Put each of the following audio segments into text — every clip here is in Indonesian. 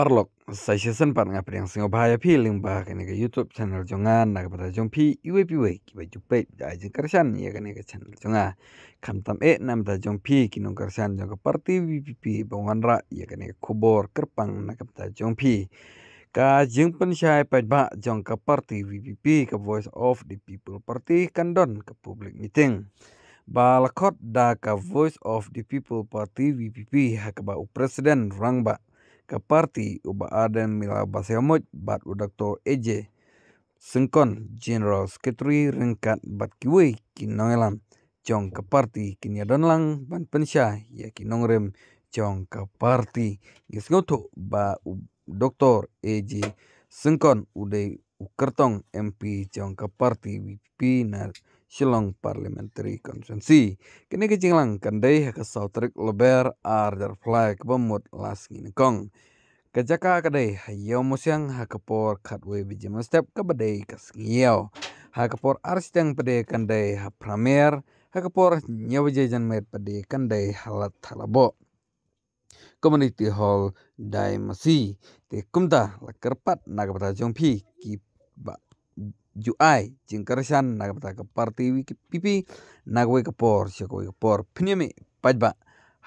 Parlok, session parang apa yang singo bahaya pilih bah ini ke YouTube channel jongan nak pada jong pi iwe baju kiba jupe ajeng kersan ya kene ke channel jonga kamtam e nam da jong pi kinong kersan jong ke parti BPP bongan ra ya kan ke kobor kerpang nak pada jong pi ka jeng pen syai pai ba jong ke parti BPP ke voice of the people party kandon ke public meeting balakot da ka voice of the people party VPP hakaba u presiden rangba parti uba basi amut bat u Dr. EJ Sengkon General Secretary Rengkat bat kiwei kinongelam Chong Kaparti kiniadonlang ya ban pensya ya kinongrem parti Kaparti gisngoto ba u EJ Eye Sengkon u kertong MP ke parti VP nar Shilong Parliamentary Constituency. Kini kecinglang kandai hakasau terik leber arder flag pemut las nginekong. Kajaka kadai hayau musyang hakapor khatwe step kabadai kasngiau. Hakapor arsidang pade kandai hapramer hakapor nyawajajan med pade kandai halat halabo. Community Hall dai masi te kumta lakerpat nagapata jongpi ki ba juai jingkarsan nagapata ke parti wiki pipi nagwe kapor syakwe kapor pinyami pajba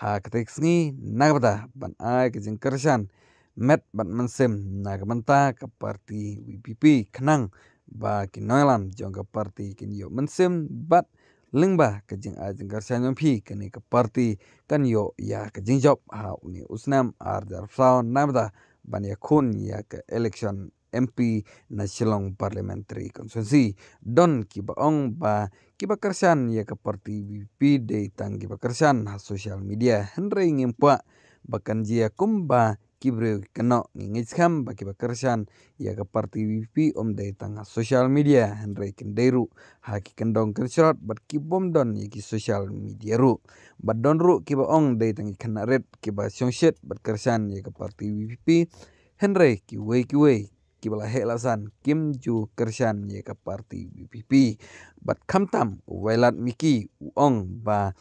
ha nagapata ban ai ke jingkarsan met bat mansem na kementa ke parti WPP kenang ba kinoelam jong ke parti kin yo mensim bat lengba ke jing a jing garsian yong pi kani ke parti kan yo ya ke jing job ha uni usnam ar dar saun namda ban ya kun ya ke election MP na shilong Parliamentary Constituency. Don kiba ong ba kiba kersan ya ke parti WPP de tang kiba kersan ha social media hendre ngimpa bakan jia kumba kibreu keno ngingich ham baki bakersian ia kepartivipi om dai tanga social media henrei kenderu haki kendong kenshot bat kibom don yaki social media ru bat don ru kiba ong dai tangi kena red kiba siongshit bat kersian ia kepartivipi henrei kiwe kiwei kibala helasan kim ju kersian ia ka parti bpp bat kamtam welat miki uong ba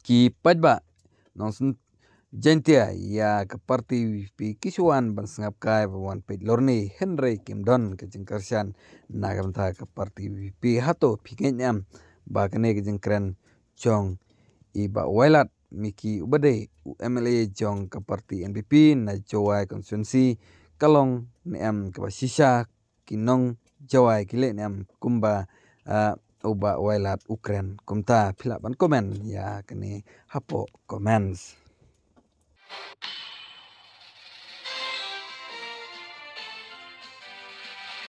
ki ba nonsen Jentia ya keparti pi kisuan ban sengap kai wan pei lorni Henry Kim Don ke jengkersian nagam ta keparti pi hato pikenya bakne ke jengkeren jong iba wailat miki ubade UMLA jong keparti NPP na jowai konsumsi kalong nem ke sisa kinong jawai kile nem kumba uh, uba wailat ukren kumta philap komen ya kene hapo comments